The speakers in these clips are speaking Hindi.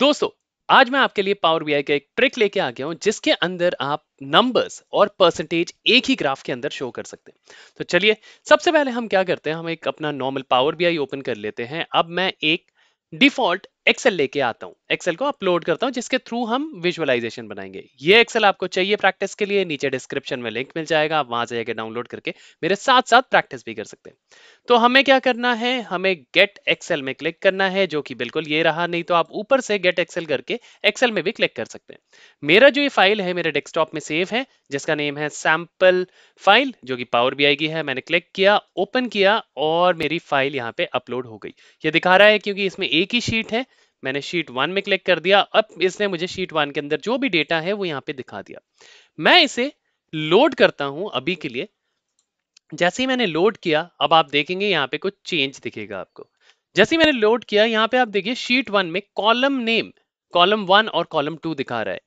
दोस्तों आज मैं आपके लिए पावर बी का एक ट्रिक लेके आ गया हूं जिसके अंदर आप नंबर्स और परसेंटेज एक ही ग्राफ के अंदर शो कर सकते हैं तो चलिए सबसे पहले हम क्या करते हैं हम एक अपना नॉर्मल पावर बी ओपन कर लेते हैं अब मैं एक डिफॉल्ट एक्सेल लेके आता हूँ एक्सेल को अपलोड करता हूँ जिसके थ्रू हम विजुअलाइजेशन बनाएंगे ये एक्सेल आपको चाहिए प्रैक्टिस के लिए नीचे डिस्क्रिप्शन में लिंक मिल जाएगा आप वहां से जाकर डाउनलोड करके मेरे साथ साथ प्रैक्टिस भी कर सकते हैं तो हमें क्या करना है हमें गेट एक्सेल में क्लिक करना है जो कि बिल्कुल ये रहा नहीं तो आप ऊपर से गेट एक्सेल करके एक्सेल में भी क्लिक कर सकते हैं मेरा जो ये फाइल है मेरे डेस्कटॉप में सेव है जिसका नेम है सैम्पल फाइल जो कि पावर बी की है मैंने क्लिक किया ओपन किया और मेरी फाइल यहाँ पे अपलोड हो गई ये दिखा रहा है क्योंकि इसमें एक ही शीट है मैंने शीट वन में क्लिक कर दिया अब इसने मुझे शीट वन के अंदर जो भी डेटा है वो यहाँ पे दिखा दिया मैं इसे लोड करता हूं अभी के लिए जैसे ही मैंने लोड किया अब आप देखेंगे यहाँ पे कुछ चेंज दिखेगा आपको जैसे ही मैंने लोड किया यहाँ पे आप देखिए शीट वन में कॉलम नेम कॉलम वन और कॉलम टू दिखा रहा है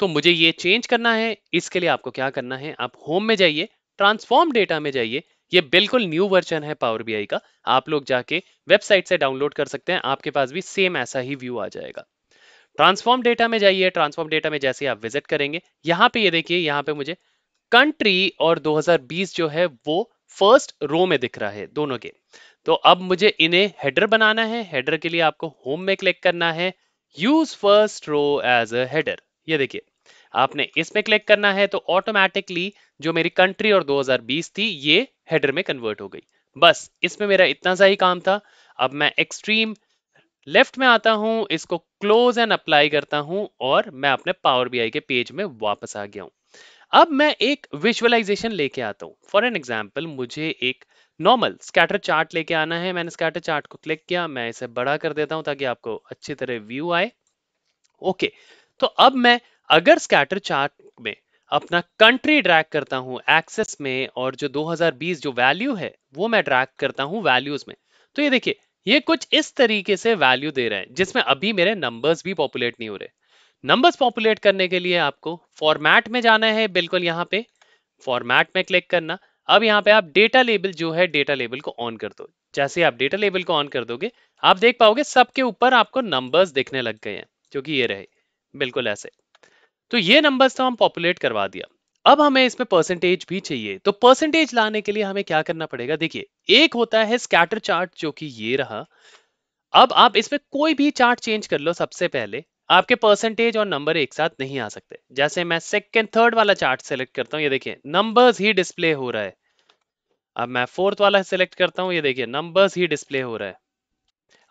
तो मुझे ये चेंज करना है इसके लिए आपको क्या करना है आप होम में जाइए ट्रांसफॉर्म डेटा में जाइए ये बिल्कुल न्यू वर्जन है पावर बी का आप लोग जाके वेबसाइट से डाउनलोड कर सकते हैं आपके पास भी सेम ऐसा ही व्यू आ जाएगा ट्रांसफॉर्म डेटा में जाइए ट्रांसफॉर्म डेटा में जैसे आप विजिट करेंगे यहाँ पे ये यह देखिए यहाँ पे मुझे कंट्री और 2020 जो है वो फर्स्ट रो में दिख रहा है दोनों के तो अब मुझे इन्हें हेडर बनाना है हेडर के लिए आपको होम में क्लिक करना है use first row as a header ये देखिए आपने इसमें क्लिक करना है तो ऑटोमेटिकली जो मेरी कंट्री और 2020 थी ये हेडर में कन्वर्ट हो गई बस इसमें मेरा इतना सा ही काम था अब मैं एक्सट्रीम लेफ्ट में आता हूं इसको क्लोज एंड अप्लाई करता हूं और मैं अपने पावर बी के पेज में वापस आ गया हूं अब मैं एक विजुअलाइजेशन लेके आता हूं फॉर एन एग्जाम्पल मुझे एक नॉर्मल स्कैटर चार्ट लेके आना है मैंने स्कैटर चार्ट को क्लिक किया मैं इसे बड़ा कर देता हूं ताकि आपको अच्छी तरह व्यू आए ओके okay, तो अब मैं अगर स्कैटर चार्ट में अपना कंट्री ड्रैग करता हूं एक्सेस में और जो 2020 जो वैल्यू है वो मैं ड्रैग करता हूं वैल्यूज में तो ये देखिए ये कुछ इस तरीके से वैल्यू दे रहे हैं जिसमें अभी मेरे नंबर्स भी पॉपुलेट नहीं हो रहे नंबर्स पॉपुलेट करने के लिए आपको फॉर्मेट में जाना है बिल्कुल यहाँ पे फॉर्मेट में क्लिक करना अब यहाँ पे आप डेटा लेबल जो है डेटा लेबल को ऑन कर दो जैसे आप डेटा लेबल को ऑन कर दोगे आप देख पाओगे सबके ऊपर आपको नंबर्स दिखने लग गए हैं क्योंकि ये रहे बिल्कुल ऐसे तो ये नंबर्स तो हम पॉपुलेट करवा दिया अब हमें इसमें परसेंटेज भी चाहिए तो परसेंटेज लाने के लिए हमें क्या करना पड़ेगा देखिए एक होता है स्कैटर चार्ट जो कि ये रहा अब आप इसमें कोई भी चार्ट चेंज कर लो सबसे पहले आपके परसेंटेज और नंबर एक साथ नहीं आ सकते जैसे मैं सेकेंड थर्ड वाला चार्ट सेलेक्ट करता हूँ ये देखिए नंबर्स ही डिस्प्ले हो रहा है अब मैं फोर्थ वाला सेलेक्ट करता हूँ ये देखिए नंबर्स ही डिस्प्ले हो रहा है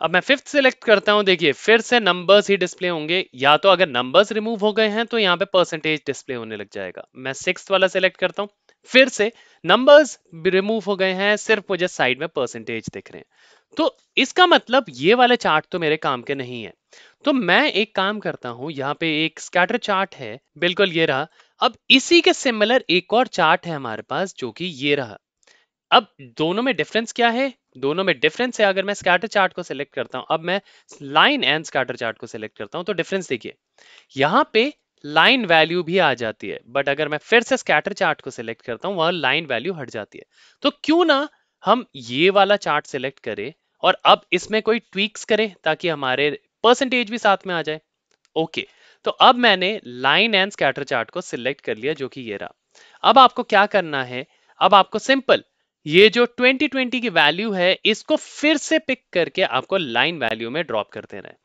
अब मैं फिफ्थ सिलेक्ट करता हूं देखिए फिर से नंबर्स ही डिस्प्ले होंगे या तो अगर नंबर्स रिमूव हो गए हैं तो यहाँ पे परसेंटेज डिस्प्ले होने लग जाएगा मैं सिक्स वाला सिलेक्ट करता हूँ फिर से नंबर्स रिमूव हो गए हैं सिर्फ मुझे साइड में परसेंटेज दिख रहे हैं तो इसका मतलब ये वाले चार्ट तो मेरे काम के नहीं है तो मैं एक काम करता हूं यहाँ पे एक स्कैटर चार्ट है बिल्कुल ये रहा अब इसी के सिमिलर एक और चार्ट है हमारे पास जो कि ये रहा अब दोनों में डिफरेंस क्या है दोनों में डिफरेंस है अगर मैं स्कैटर चार्ट को सिलेक्ट करता हूं अब मैं लाइन एंड स्कैटर चार्ट को सिलेक्ट करता हूं तो डिफरेंस देखिए यहां पे लाइन वैल्यू भी आ जाती है बट अगर मैं फिर से स्कैटर चार्ट को सिलेक्ट करता हूं वहां लाइन वैल्यू हट जाती है तो क्यों ना हम ये वाला चार्ट सिलेक्ट करें और अब इसमें कोई ट्वीक्स करें ताकि हमारे परसेंटेज भी साथ में आ जाए ओके तो अब मैंने लाइन एंड स्कैटर चार्ट को सिलेक्ट कर लिया जो कि ये रहा अब आपको क्या करना है अब आपको सिंपल ये जो 2020 की वैल्यू है इसको फिर से पिक करके आपको लाइन वैल्यू में ड्रॉप कर देना है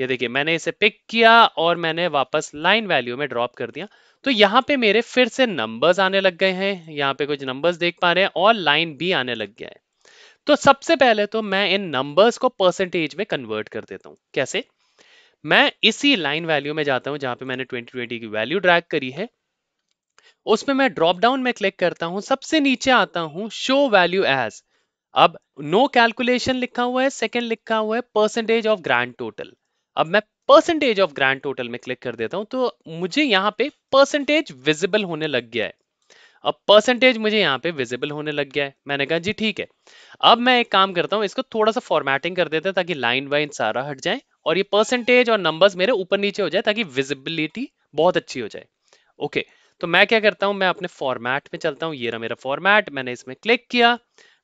ये देखिए मैंने इसे पिक किया और मैंने वापस लाइन वैल्यू में ड्रॉप कर दिया तो यहाँ पे मेरे फिर से नंबर्स आने लग गए हैं यहाँ पे कुछ नंबर्स देख पा रहे हैं और लाइन भी आने लग गया है तो सबसे पहले तो मैं इन नंबर्स को परसेंटेज में कन्वर्ट कर देता हूँ कैसे मैं इसी लाइन वैल्यू में जाता हूँ जहां पे मैंने 2020 की वैल्यू ड्रैग करी है उसमें मैं ड्रॉप डाउन में क्लिक करता हूं सबसे नीचे आता हूं शो वैल्यू एज अब नो कैलकुलेशन लिखा हुआ है सेकंड लिखा हुआ है परसेंटेज ऑफ ग्रैंड टोटल अब मैं परसेंटेज ऑफ ग्रैंड टोटल में क्लिक कर देता हूं तो मुझे यहां पे परसेंटेज विजिबल होने लग गया है अब परसेंटेज मुझे यहाँ पे विजिबल होने लग गया है मैंने कहा जी ठीक है अब मैं एक काम करता हूँ इसको थोड़ा सा फॉर्मेटिंग कर देता हैं ताकि लाइन वाइन सारा हट जाए और ये परसेंटेज और नंबर्स मेरे ऊपर नीचे हो जाए ताकि विजिबिलिटी बहुत अच्छी हो जाए ओके okay. तो मैं क्या करता हूँ मैं अपने फॉर्मेट में चलता हूँ ये रहा मेरा फॉर्मेट मैंने इसमें क्लिक किया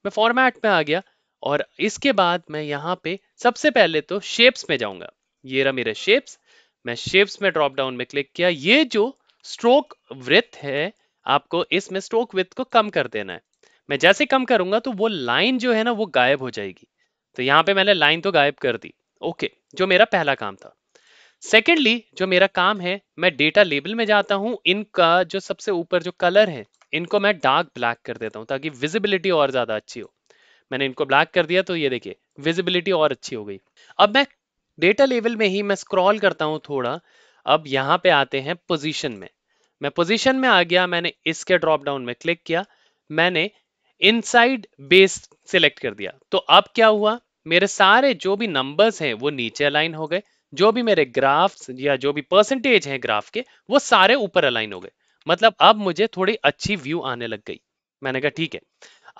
मैं फॉर्मेट में आ गया और इसके बाद मैं यहाँ पे सबसे पहले तो शेप्स में जाऊंगा ये रहा मेरे शेप्स मैं शेप्स में ड्रॉप डाउन में क्लिक किया ये जो स्ट्रोक वृत्त है आपको इसमें स्ट्रोक विथ को कम कर देना है मैं जैसे कम करूंगा तो वो लाइन जो है ना वो गायब हो जाएगी तो यहाँ पे मैंने लाइन तो गायब कर दी ओके जो मेरा पहला काम था सेकेंडली जो मेरा काम है मैं डेटा लेबल में जाता हूँ इनका जो सबसे ऊपर जो कलर है इनको मैं डार्क ब्लैक कर देता हूँ ताकि विजिबिलिटी और ज़्यादा अच्छी हो मैंने इनको ब्लैक कर दिया तो ये देखिए विजिबिलिटी और अच्छी हो गई अब मैं डेटा लेवल में ही मैं स्क्रॉल करता हूँ थोड़ा अब यहाँ पे आते हैं पोजीशन में मैं पोजीशन में आ गया मैंने इसके ड्रॉप डाउन में क्लिक किया मैंने इनसाइड बेस सिलेक्ट कर दिया तो अब क्या हुआ मेरे सारे जो भी नंबर्स हैं वो नीचे अलाइन हो गए जो भी मेरे ग्राफ्स या जो भी परसेंटेज हैं ग्राफ के वो सारे ऊपर अलाइन हो गए मतलब अब मुझे थोड़ी अच्छी व्यू आने लग गई मैंने कहा ठीक है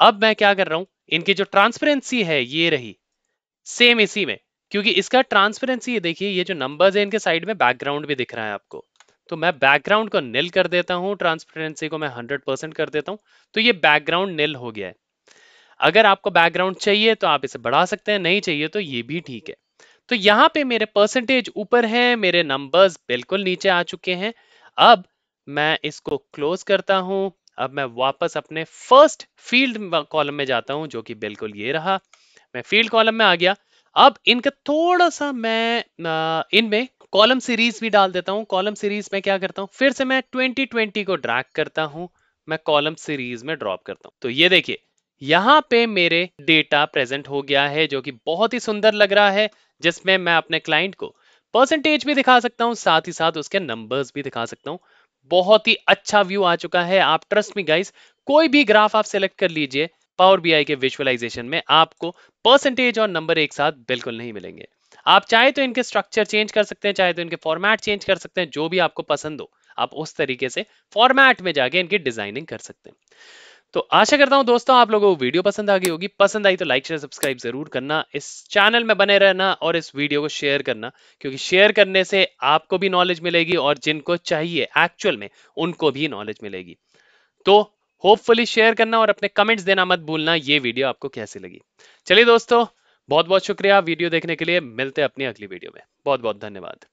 अब मैं क्या कर रहा हूं इनकी जो ट्रांसपेरेंसी है ये रही सेम इसी में क्योंकि इसका ट्रांसपेरेंसी देखिए ये जो नंबर्स है इनके साइड में बैकग्राउंड भी दिख रहा है आपको तो मैं बैकग्राउंड को निल कर देता हूँ ट्रांसपेरेंसी को मैं हंड्रेड कर देता हूं तो ये बैकग्राउंड निल हो गया है अगर आपको बैकग्राउंड चाहिए तो आप इसे बढ़ा सकते हैं नहीं चाहिए तो ये भी ठीक है तो यहाँ पे मेरे परसेंटेज ऊपर है मेरे नंबर्स बिल्कुल नीचे आ चुके हैं अब मैं इसको क्लोज करता हूं अब मैं वापस अपने फर्स्ट फील्ड कॉलम में जाता हूं जो कि बिल्कुल ये रहा मैं फील्ड कॉलम में आ गया अब इनका थोड़ा सा मैं इनमें कॉलम सीरीज भी डाल देता हूं कॉलम सीरीज में क्या करता हूँ फिर से मैं ट्वेंटी ट्वेंटी को ड्रैक करता हूं मैं कॉलम सीरीज में ड्रॉप करता हूँ तो ये देखिए यहाँ पे मेरे डेटा प्रेजेंट हो गया है जो कि बहुत ही सुंदर लग रहा है जिसमें मैं अपने क्लाइंट को परसेंटेज भी दिखा सकता हूँ साथ ही साथ उसके नंबर्स भी दिखा सकता हूँ बहुत ही अच्छा व्यू आ चुका है आप ट्रस्ट मी गाइस कोई भी ग्राफ आप सेलेक्ट कर लीजिए पावर बीआई के विजुअलाइजेशन में आपको परसेंटेज और नंबर एक साथ बिल्कुल नहीं मिलेंगे आप चाहे तो इनके स्ट्रक्चर चेंज कर सकते हैं चाहे तो इनके फॉर्मेट चेंज कर सकते हैं जो भी आपको पसंद हो आप उस तरीके से फॉर्मेट में जाके इनकी डिजाइनिंग कर सकते हैं तो आशा करता हूं दोस्तों आप लोगों को वीडियो पसंद आ गई होगी पसंद आई तो लाइक शेयर सब्सक्राइब जरूर करना इस चैनल में बने रहना और इस वीडियो को शेयर करना क्योंकि शेयर करने से आपको भी नॉलेज मिलेगी और जिनको चाहिए एक्चुअल में उनको भी नॉलेज मिलेगी तो होपफुली शेयर करना और अपने कमेंट्स देना मत भूलना ये वीडियो आपको कैसी लगी चलिए दोस्तों बहुत बहुत शुक्रिया वीडियो देखने के लिए मिलते हैं अपनी अगली वीडियो में बहुत बहुत धन्यवाद